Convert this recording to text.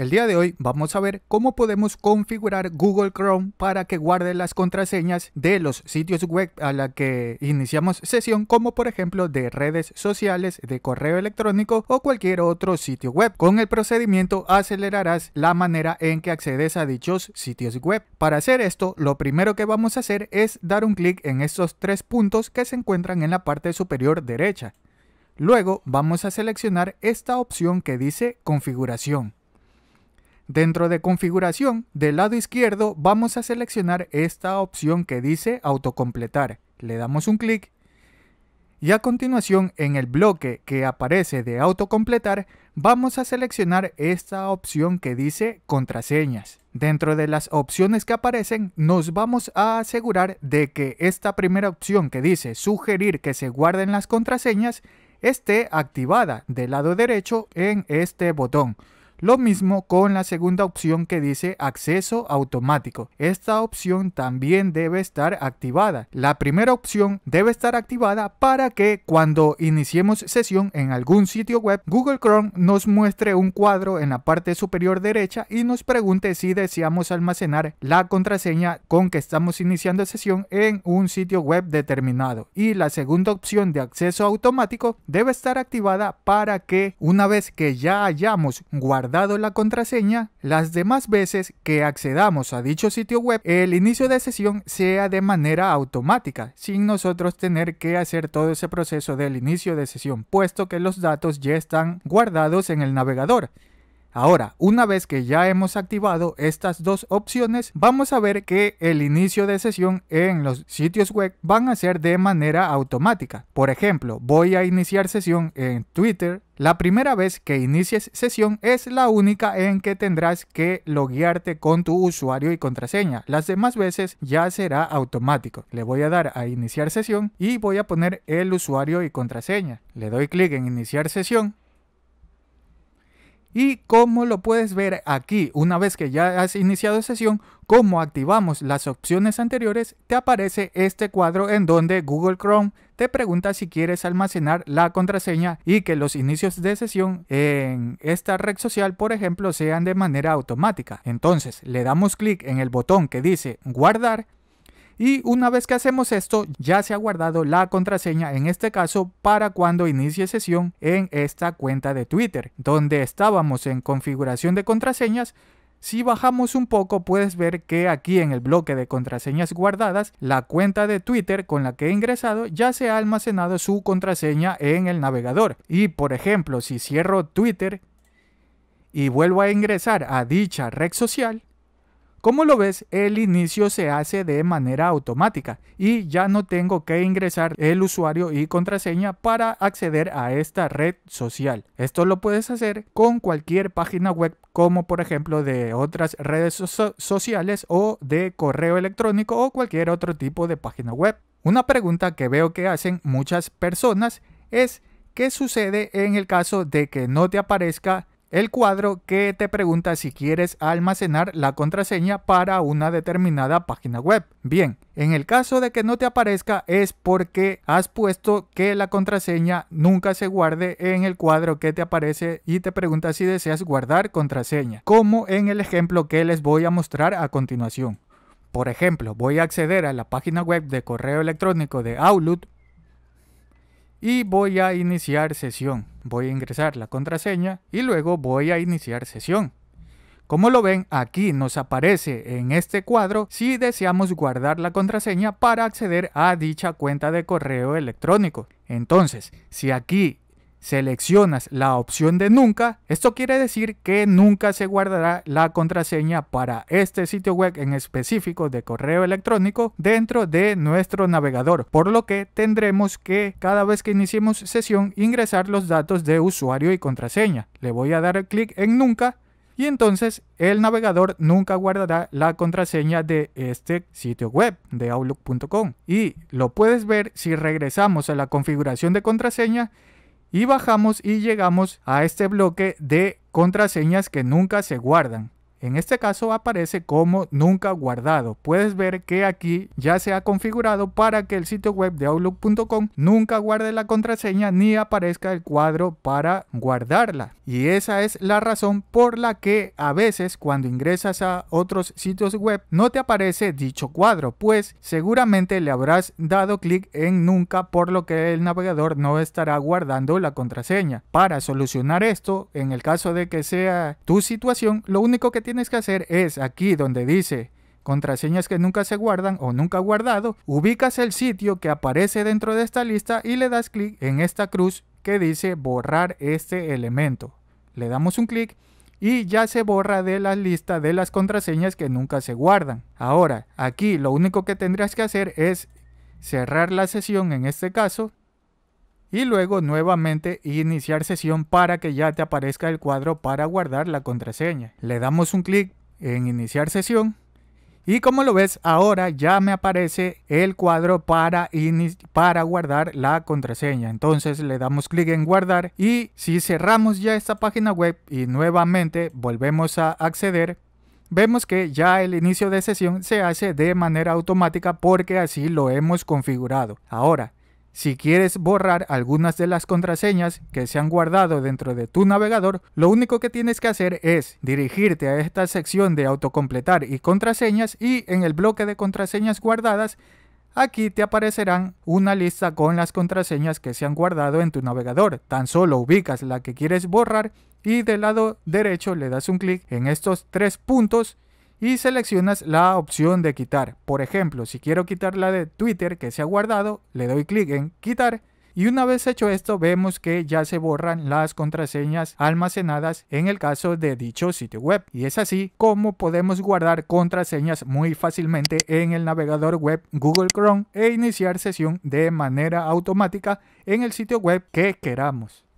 El día de hoy vamos a ver cómo podemos configurar Google Chrome para que guarde las contraseñas de los sitios web a la que iniciamos sesión, como por ejemplo de redes sociales, de correo electrónico o cualquier otro sitio web. Con el procedimiento acelerarás la manera en que accedes a dichos sitios web. Para hacer esto, lo primero que vamos a hacer es dar un clic en estos tres puntos que se encuentran en la parte superior derecha. Luego vamos a seleccionar esta opción que dice configuración. Dentro de configuración, del lado izquierdo vamos a seleccionar esta opción que dice autocompletar. Le damos un clic y a continuación en el bloque que aparece de autocompletar vamos a seleccionar esta opción que dice contraseñas. Dentro de las opciones que aparecen nos vamos a asegurar de que esta primera opción que dice sugerir que se guarden las contraseñas esté activada del lado derecho en este botón. Lo mismo con la segunda opción que dice acceso automático. Esta opción también debe estar activada. La primera opción debe estar activada para que cuando iniciemos sesión en algún sitio web, Google Chrome nos muestre un cuadro en la parte superior derecha y nos pregunte si deseamos almacenar la contraseña con que estamos iniciando sesión en un sitio web determinado. Y la segunda opción de acceso automático debe estar activada para que una vez que ya hayamos guardado dado la contraseña, las demás veces que accedamos a dicho sitio web, el inicio de sesión sea de manera automática, sin nosotros tener que hacer todo ese proceso del inicio de sesión, puesto que los datos ya están guardados en el navegador. Ahora, una vez que ya hemos activado estas dos opciones, vamos a ver que el inicio de sesión en los sitios web van a ser de manera automática. Por ejemplo, voy a iniciar sesión en Twitter, la primera vez que inicies sesión es la única en que tendrás que loguearte con tu usuario y contraseña. Las demás veces ya será automático. Le voy a dar a iniciar sesión y voy a poner el usuario y contraseña. Le doy clic en iniciar sesión y como lo puedes ver aquí, una vez que ya has iniciado sesión, como activamos las opciones anteriores, te aparece este cuadro en donde Google Chrome te pregunta si quieres almacenar la contraseña y que los inicios de sesión en esta red social, por ejemplo, sean de manera automática. Entonces, le damos clic en el botón que dice guardar y una vez que hacemos esto, ya se ha guardado la contraseña, en este caso, para cuando inicie sesión en esta cuenta de Twitter, donde estábamos en configuración de contraseñas. Si bajamos un poco puedes ver que aquí en el bloque de contraseñas guardadas, la cuenta de Twitter con la que he ingresado ya se ha almacenado su contraseña en el navegador. Y por ejemplo, si cierro Twitter y vuelvo a ingresar a dicha red social, como lo ves, el inicio se hace de manera automática y ya no tengo que ingresar el usuario y contraseña para acceder a esta red social. Esto lo puedes hacer con cualquier página web como por ejemplo de otras redes sociales o de correo electrónico o cualquier otro tipo de página web. Una pregunta que veo que hacen muchas personas es ¿qué sucede en el caso de que no te aparezca el cuadro que te pregunta si quieres almacenar la contraseña para una determinada página web. Bien, en el caso de que no te aparezca es porque has puesto que la contraseña nunca se guarde en el cuadro que te aparece y te pregunta si deseas guardar contraseña, como en el ejemplo que les voy a mostrar a continuación. Por ejemplo, voy a acceder a la página web de correo electrónico de Outlook y voy a iniciar sesión. Voy a ingresar la contraseña y luego voy a iniciar sesión. Como lo ven, aquí nos aparece en este cuadro si deseamos guardar la contraseña para acceder a dicha cuenta de correo electrónico. Entonces, si aquí seleccionas la opción de nunca, esto quiere decir que nunca se guardará la contraseña para este sitio web en específico de correo electrónico dentro de nuestro navegador, por lo que tendremos que cada vez que iniciemos sesión ingresar los datos de usuario y contraseña. Le voy a dar clic en nunca y entonces el navegador nunca guardará la contraseña de este sitio web de outlook.com y lo puedes ver si regresamos a la configuración de contraseña y bajamos y llegamos a este bloque de contraseñas que nunca se guardan. En este caso aparece como nunca guardado. Puedes ver que aquí ya se ha configurado para que el sitio web de outlook.com nunca guarde la contraseña ni aparezca el cuadro para guardarla. Y esa es la razón por la que a veces cuando ingresas a otros sitios web no te aparece dicho cuadro, pues seguramente le habrás dado clic en nunca por lo que el navegador no estará guardando la contraseña. Para solucionar esto, en el caso de que sea tu situación, lo único que tienes que hacer es aquí donde dice contraseñas que nunca se guardan o nunca guardado, ubicas el sitio que aparece dentro de esta lista y le das clic en esta cruz que dice borrar este elemento. Le damos un clic y ya se borra de la lista de las contraseñas que nunca se guardan. Ahora, aquí lo único que tendrás que hacer es cerrar la sesión en este caso y luego nuevamente iniciar sesión para que ya te aparezca el cuadro para guardar la contraseña. Le damos un clic en iniciar sesión y como lo ves ahora ya me aparece el cuadro para, para guardar la contraseña. Entonces le damos clic en guardar y si cerramos ya esta página web y nuevamente volvemos a acceder vemos que ya el inicio de sesión se hace de manera automática porque así lo hemos configurado. Ahora, si quieres borrar algunas de las contraseñas que se han guardado dentro de tu navegador, lo único que tienes que hacer es dirigirte a esta sección de autocompletar y contraseñas y en el bloque de contraseñas guardadas, aquí te aparecerán una lista con las contraseñas que se han guardado en tu navegador. Tan solo ubicas la que quieres borrar y del lado derecho le das un clic en estos tres puntos y seleccionas la opción de quitar. Por ejemplo, si quiero quitar la de Twitter que se ha guardado, le doy clic en quitar y una vez hecho esto vemos que ya se borran las contraseñas almacenadas en el caso de dicho sitio web. Y es así como podemos guardar contraseñas muy fácilmente en el navegador web Google Chrome e iniciar sesión de manera automática en el sitio web que queramos.